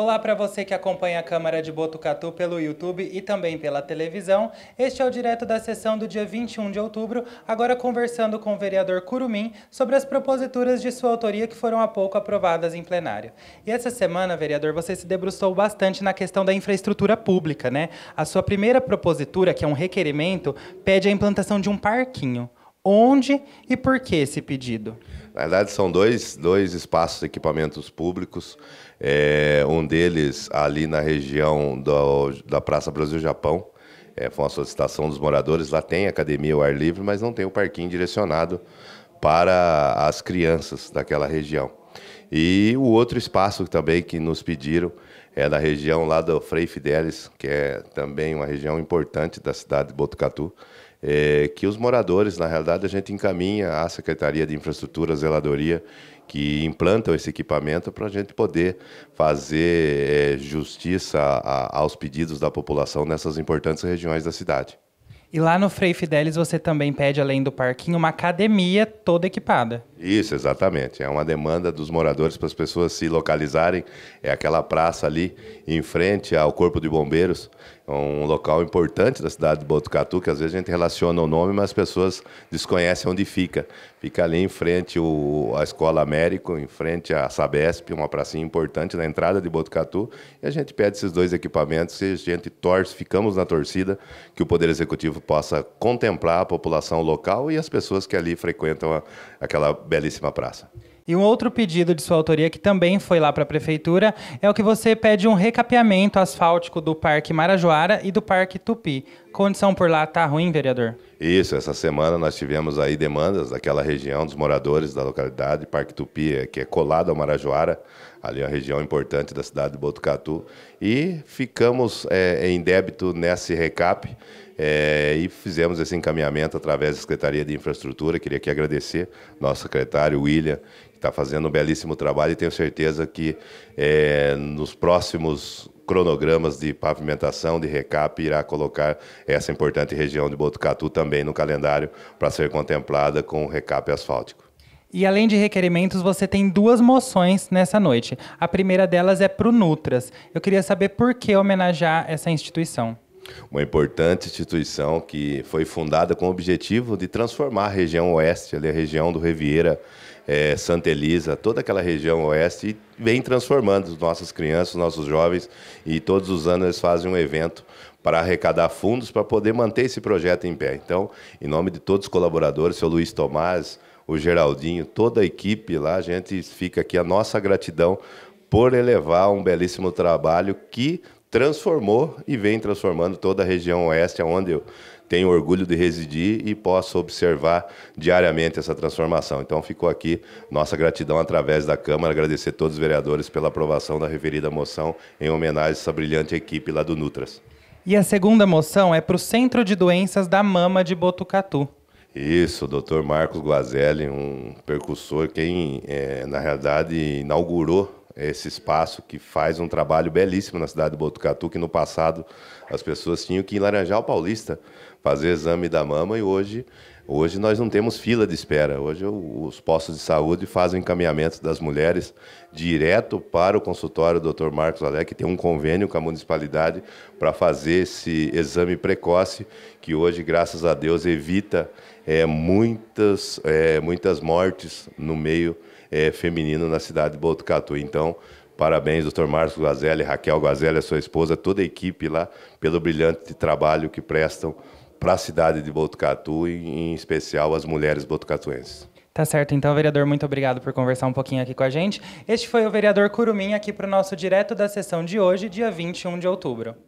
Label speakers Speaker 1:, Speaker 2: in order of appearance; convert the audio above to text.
Speaker 1: Olá para você que acompanha a Câmara de Botucatu pelo YouTube e também pela televisão. Este é o direto da sessão do dia 21 de outubro, agora conversando com o vereador Curumim sobre as proposituras de sua autoria que foram há pouco aprovadas em plenário. E essa semana, vereador, você se debruçou bastante na questão da infraestrutura pública, né? A sua primeira propositura, que é um requerimento, pede a implantação de um parquinho. Onde e por que esse pedido?
Speaker 2: Na verdade, são dois, dois espaços, equipamentos públicos. É, um deles ali na região do, da Praça Brasil-Japão. É, foi uma solicitação dos moradores. Lá tem academia ao ar livre, mas não tem o parquinho direcionado para as crianças daquela região. E o outro espaço também que nos pediram é da região lá do Frei Fidelis, que é também uma região importante da cidade de Botucatu, é, que os moradores, na realidade, a gente encaminha à Secretaria de Infraestrutura, Zeladoria, que implantam esse equipamento para a gente poder fazer é, justiça a, aos pedidos da população nessas importantes regiões da cidade.
Speaker 1: E lá no Frei Fidelis você também pede, além do parquinho, uma academia toda equipada.
Speaker 2: Isso, exatamente. É uma demanda dos moradores para as pessoas se localizarem. É aquela praça ali em frente ao Corpo de Bombeiros, é um local importante da cidade de Botucatu, que às vezes a gente relaciona o nome, mas as pessoas desconhecem onde fica. Fica ali em frente à Escola Américo, em frente à Sabesp, uma pracinha importante na entrada de Botucatu. E a gente pede esses dois equipamentos e a gente torce, ficamos na torcida, que o Poder Executivo possa contemplar a população local e as pessoas que ali frequentam a, aquela belíssima praça.
Speaker 1: E um outro pedido de sua autoria, que também foi lá para a prefeitura, é o que você pede um recapeamento asfáltico do Parque Marajoara e do Parque Tupi. Condição por lá tá ruim, vereador?
Speaker 2: Isso, essa semana nós tivemos aí demandas daquela região, dos moradores da localidade, Parque Tupi, eh, que é colado ao Marajoara, ali é uma região importante da cidade de Botucatu, e ficamos é, em débito nesse recap é, e fizemos esse encaminhamento através da Secretaria de Infraestrutura. Queria aqui agradecer nosso secretário William, que está fazendo um belíssimo trabalho e tenho certeza que é, nos próximos cronogramas de pavimentação, de recap, irá colocar essa importante região de Botucatu também no calendário para ser contemplada com recap asfáltico.
Speaker 1: E além de requerimentos, você tem duas moções nessa noite. A primeira delas é para o Nutras. Eu queria saber por que homenagear essa instituição
Speaker 2: uma importante instituição que foi fundada com o objetivo de transformar a região oeste, ali a região do Riviera, é, Santa Elisa, toda aquela região oeste, e vem transformando as nossas crianças, os nossos jovens, e todos os anos eles fazem um evento para arrecadar fundos para poder manter esse projeto em pé. Então, em nome de todos os colaboradores, seu Luiz Tomás, o Geraldinho, toda a equipe lá, a gente fica aqui a nossa gratidão por elevar um belíssimo trabalho que transformou e vem transformando toda a região oeste, onde eu tenho orgulho de residir e posso observar diariamente essa transformação. Então ficou aqui nossa gratidão através da Câmara, agradecer a todos os vereadores pela aprovação da referida moção em homenagem a essa brilhante equipe lá do Nutras.
Speaker 1: E a segunda moção é para o Centro de Doenças da Mama de Botucatu.
Speaker 2: Isso, o doutor Marcos Guazelli, um percussor, quem, é, na realidade, inaugurou esse espaço que faz um trabalho belíssimo na cidade de Botucatu, que no passado as pessoas tinham que ir em Laranjal Paulista fazer exame da mama e hoje, hoje nós não temos fila de espera. Hoje os postos de saúde fazem encaminhamento das mulheres direto para o consultório do Dr. Marcos Alec, que tem um convênio com a municipalidade para fazer esse exame precoce, que hoje, graças a Deus, evita é, muitas, é, muitas mortes no meio é, feminino na cidade de Botucatu. Então, parabéns, doutor Marcos Guazelli, Raquel Guazelli, a sua esposa, toda a equipe lá, pelo brilhante trabalho que prestam para a cidade de Botucatu e, em especial, as mulheres botucatuenses.
Speaker 1: Tá certo, então, vereador, muito obrigado por conversar um pouquinho aqui com a gente. Este foi o vereador Curumim aqui para o nosso direto da sessão de hoje, dia 21 de outubro.